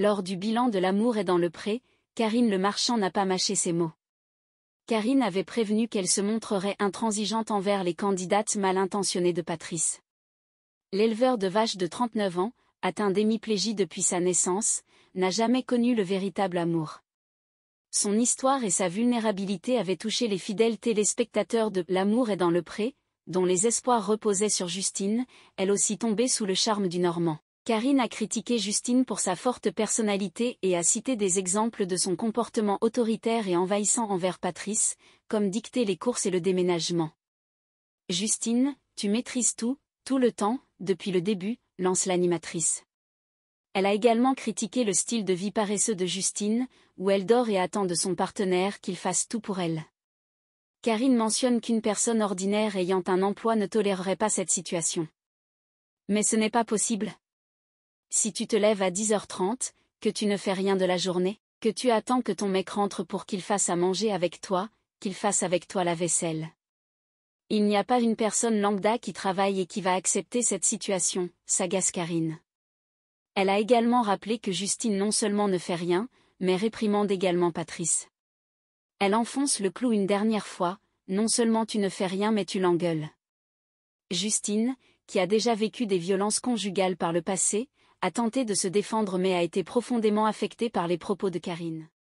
Lors du bilan de l'amour et dans le pré, Karine le marchand n'a pas mâché ses mots. Karine avait prévenu qu'elle se montrerait intransigeante envers les candidates mal intentionnées de Patrice. L'éleveur de vaches de 39 ans, atteint d'hémiplégie depuis sa naissance, n'a jamais connu le véritable amour. Son histoire et sa vulnérabilité avaient touché les fidèles téléspectateurs de L'amour est dans le pré, dont les espoirs reposaient sur Justine, elle aussi tombée sous le charme du Normand. Karine a critiqué Justine pour sa forte personnalité et a cité des exemples de son comportement autoritaire et envahissant envers Patrice, comme dicter les courses et le déménagement. Justine, tu maîtrises tout, tout le temps, depuis le début, lance l'animatrice. Elle a également critiqué le style de vie paresseux de Justine, où elle dort et attend de son partenaire qu'il fasse tout pour elle. Karine mentionne qu'une personne ordinaire ayant un emploi ne tolérerait pas cette situation. Mais ce n'est pas possible. Si tu te lèves à 10h30, que tu ne fais rien de la journée, que tu attends que ton mec rentre pour qu'il fasse à manger avec toi, qu'il fasse avec toi la vaisselle. Il n'y a pas une personne lambda qui travaille et qui va accepter cette situation, sagace Gascarine. Elle a également rappelé que Justine non seulement ne fait rien, mais réprimande également Patrice. Elle enfonce le clou une dernière fois, non seulement tu ne fais rien mais tu l'engueules. Justine, qui a déjà vécu des violences conjugales par le passé, a tenté de se défendre mais a été profondément affecté par les propos de Karine.